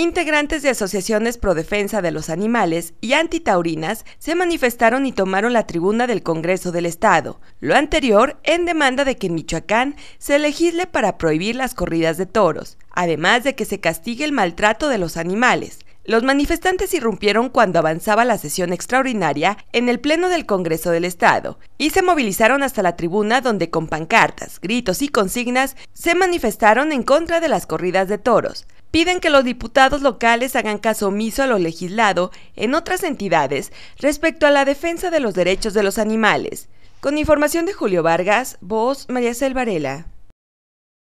Integrantes de asociaciones pro defensa de los animales y antitaurinas se manifestaron y tomaron la tribuna del Congreso del Estado, lo anterior en demanda de que en Michoacán se legisle para prohibir las corridas de toros, además de que se castigue el maltrato de los animales. Los manifestantes irrumpieron cuando avanzaba la sesión extraordinaria en el Pleno del Congreso del Estado y se movilizaron hasta la tribuna donde con pancartas, gritos y consignas se manifestaron en contra de las corridas de toros piden que los diputados locales hagan caso omiso a lo legislado en otras entidades respecto a la defensa de los derechos de los animales. Con información de Julio Vargas, voz María Selvarela.